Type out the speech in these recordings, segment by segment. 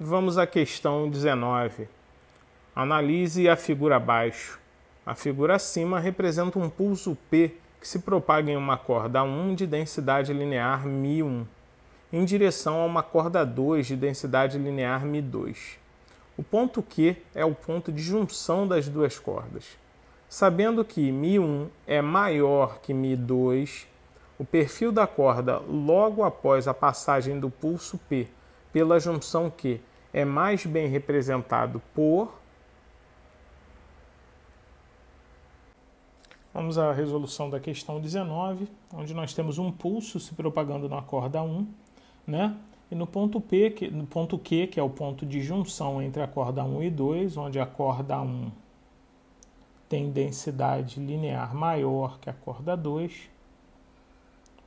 Vamos à questão 19. Analise a figura abaixo. A figura acima representa um pulso P que se propaga em uma corda 1 de densidade linear Mi1, em direção a uma corda 2 de densidade linear Mi2. O ponto Q é o ponto de junção das duas cordas. Sabendo que Mi1 é maior que Mi2, o perfil da corda logo após a passagem do pulso P pela junção que é mais bem representado por. Vamos à resolução da questão 19, onde nós temos um pulso se propagando na corda 1, né? E no ponto P, que, no ponto Q, que é o ponto de junção entre a corda 1 e 2, onde a corda 1 tem densidade linear maior que a corda 2,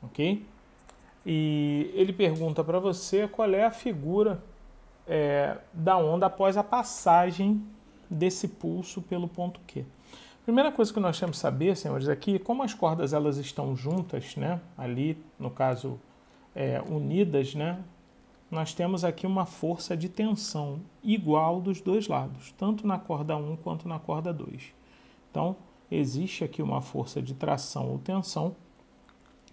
ok? E ele pergunta para você qual é a figura é, da onda após a passagem desse pulso pelo ponto Q. Primeira coisa que nós temos que saber, senhores, é que como as cordas elas estão juntas, né, ali no caso é, unidas, né, nós temos aqui uma força de tensão igual dos dois lados, tanto na corda 1 quanto na corda 2. Então, existe aqui uma força de tração ou tensão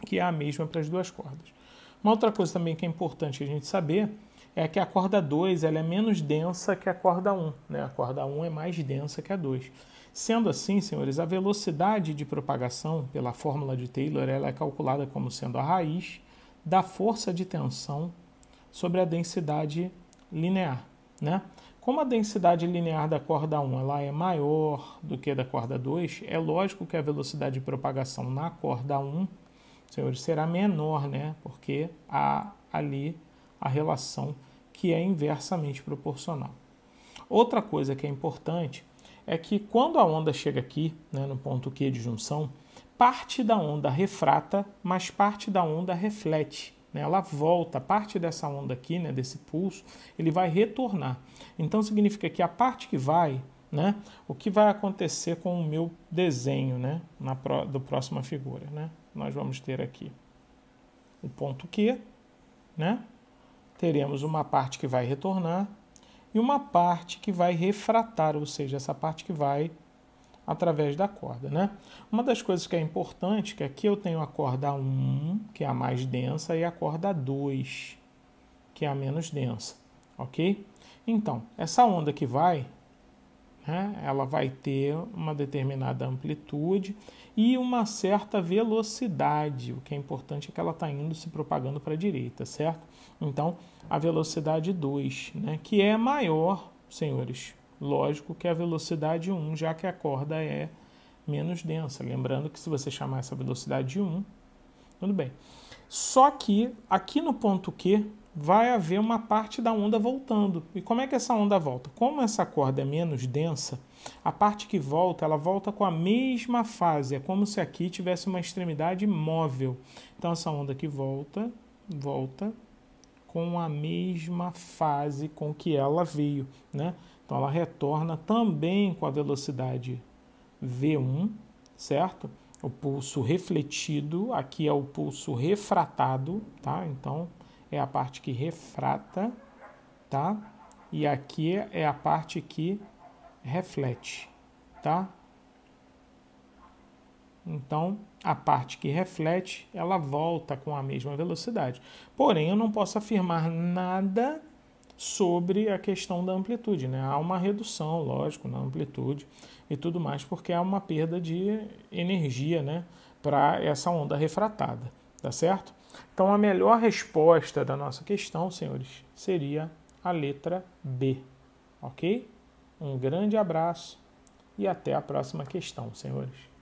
que é a mesma para as duas cordas. Uma outra coisa também que é importante a gente saber é que a corda 2 ela é menos densa que a corda 1. Um, né? A corda 1 um é mais densa que a 2. Sendo assim, senhores, a velocidade de propagação pela fórmula de Taylor ela é calculada como sendo a raiz da força de tensão sobre a densidade linear. Né? Como a densidade linear da corda 1 ela é maior do que a da corda 2, é lógico que a velocidade de propagação na corda 1 senhores, será menor, né? Porque há ali a relação que é inversamente proporcional. Outra coisa que é importante é que quando a onda chega aqui, né, no ponto Q de junção, parte da onda refrata, mas parte da onda reflete. Né? Ela volta, parte dessa onda aqui, né, desse pulso, ele vai retornar. Então significa que a parte que vai, né, o que vai acontecer com o meu desenho né, na pro, do próxima figura. Né? nós vamos ter aqui o ponto Q, né? Teremos uma parte que vai retornar e uma parte que vai refratar, ou seja, essa parte que vai através da corda, né? Uma das coisas que é importante, é que aqui eu tenho a corda 1, que é a mais densa, e a corda 2, que é a menos densa, ok? Então, essa onda que vai né? Ela vai ter uma determinada amplitude e uma certa velocidade. O que é importante é que ela está indo se propagando para a direita, certo? Então, a velocidade 2, né? que é maior, senhores, lógico, que a velocidade 1, já que a corda é menos densa. Lembrando que se você chamar essa velocidade de 1, tudo bem. Só que aqui no ponto Q, vai haver uma parte da onda voltando. E como é que essa onda volta? Como essa corda é menos densa, a parte que volta, ela volta com a mesma fase, é como se aqui tivesse uma extremidade móvel. Então essa onda que volta, volta com a mesma fase com que ela veio, né? Então ela retorna também com a velocidade V1, certo? O pulso refletido, aqui é o pulso refratado, tá? Então é a parte que refrata, tá? E aqui é a parte que reflete, tá? Então, a parte que reflete, ela volta com a mesma velocidade. Porém, eu não posso afirmar nada sobre a questão da amplitude, né? Há uma redução, lógico, na amplitude e tudo mais, porque há uma perda de energia, né, para essa onda refratada. Tá certo? Então a melhor resposta da nossa questão, senhores, seria a letra B. Ok? Um grande abraço e até a próxima questão, senhores.